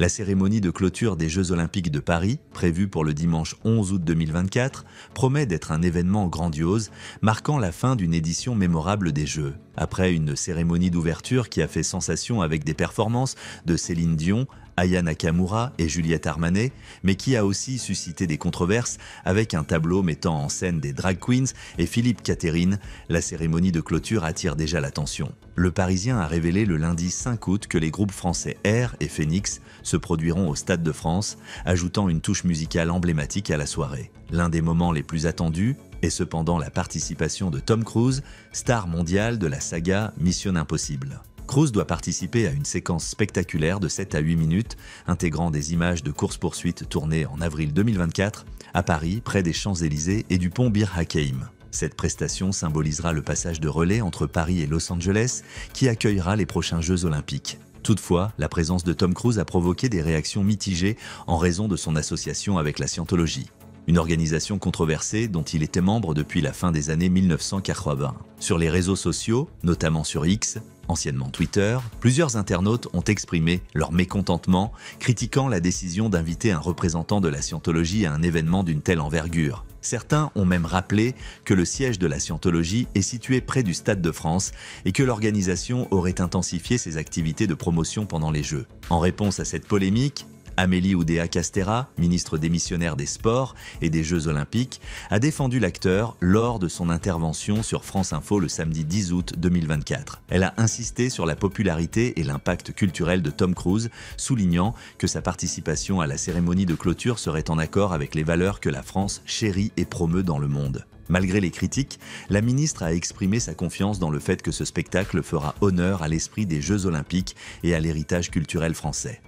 La cérémonie de clôture des Jeux Olympiques de Paris, prévue pour le dimanche 11 août 2024, promet d'être un événement grandiose, marquant la fin d'une édition mémorable des Jeux. Après une cérémonie d'ouverture qui a fait sensation avec des performances de Céline Dion, Aya Nakamura et Juliette Armanet, mais qui a aussi suscité des controverses avec un tableau mettant en scène des drag queens et Philippe Catherine, la cérémonie de clôture attire déjà l'attention. Le Parisien a révélé le lundi 5 août que les groupes français Air et Phoenix se produiront au Stade de France, ajoutant une touche musicale emblématique à la soirée. L'un des moments les plus attendus, est cependant la participation de Tom Cruise, star mondial de la saga Mission Impossible. Cruz doit participer à une séquence spectaculaire de 7 à 8 minutes, intégrant des images de course-poursuite tournées en avril 2024 à Paris, près des Champs-Élysées et du pont Bir Hakeim. Cette prestation symbolisera le passage de relais entre Paris et Los Angeles, qui accueillera les prochains Jeux olympiques. Toutefois, la présence de Tom Cruise a provoqué des réactions mitigées en raison de son association avec la scientologie, une organisation controversée dont il était membre depuis la fin des années 1980. Sur les réseaux sociaux, notamment sur X, anciennement Twitter, plusieurs internautes ont exprimé leur mécontentement, critiquant la décision d'inviter un représentant de la scientologie à un événement d'une telle envergure. Certains ont même rappelé que le siège de la scientologie est situé près du Stade de France et que l'organisation aurait intensifié ses activités de promotion pendant les Jeux. En réponse à cette polémique, Amélie Oudéa-Castera, ministre démissionnaire des Sports et des Jeux Olympiques, a défendu l'acteur lors de son intervention sur France Info le samedi 10 août 2024. Elle a insisté sur la popularité et l'impact culturel de Tom Cruise, soulignant que sa participation à la cérémonie de clôture serait en accord avec les valeurs que la France chérit et promeut dans le monde. Malgré les critiques, la ministre a exprimé sa confiance dans le fait que ce spectacle fera honneur à l'esprit des Jeux olympiques et à l'héritage culturel français.